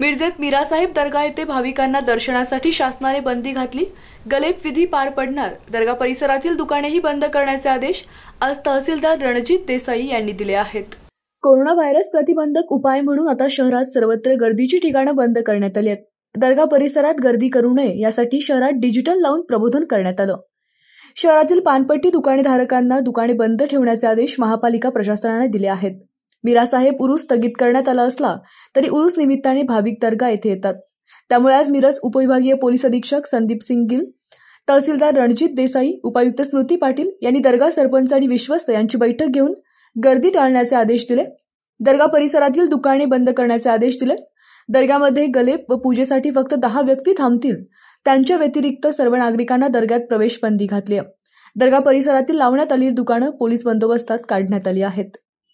मिरजेत मीरासाहेब दर्गा येथे भाविकांना दर्शनासाठी शासनाने बंदी घातली गलेप विधी पार पडणार दर्गा परिसरातील दुकानेही बंद करण्याचे आदेश आज तहसीलदार रणजित देसाई यांनी दिले आहेत कोरोना व्हायरस प्रतिबंधक उपाय म्हणून आता शहरात सर्वत्र गर्दीची ठिकाणं बंद करण्यात आली आहेत दर्गा परिसरात गर्दी करू नये यासाठी शहरात डिजिटल लावून प्रबोधन करण्यात आलं शहरातील पानपट्टी दुकानेधारकांना दुकाने बंद ठेवण्याचे आदेश महापालिका प्रशासनाने दिले आहेत मिरासाहेब उरूस स्थगित करण्यात आला असला तरी उरुस निमित्ताने भाविक दर्गा येथे येतात त्यामुळे आज मिरज उपविभागीय पोलीस अधीक्षक संदीप सिंग गिल तहसीलदार रणजित देसाई उपायुक्त स्मृती पाटील यांनी दर्गा सरपंच आणि विश्वस्त यांची बैठक घेऊन गर्दी टाळण्याचे आदेश दिले दर्गा परिसरातील दुकाने बंद करण्याचे आदेश दिले दर्ग्यामध्ये गलेब व पूजेसाठी फक्त दहा व्यक्ती थांबतील त्यांच्या व्यतिरिक्त सर्व नागरिकांना दर्ग्यात प्रवेश बंदी घातली आहे दर्गा परिसरातील लावण्यात आलेली दुकानं पोलीस बंदोबस्तात काढण्यात आली आहेत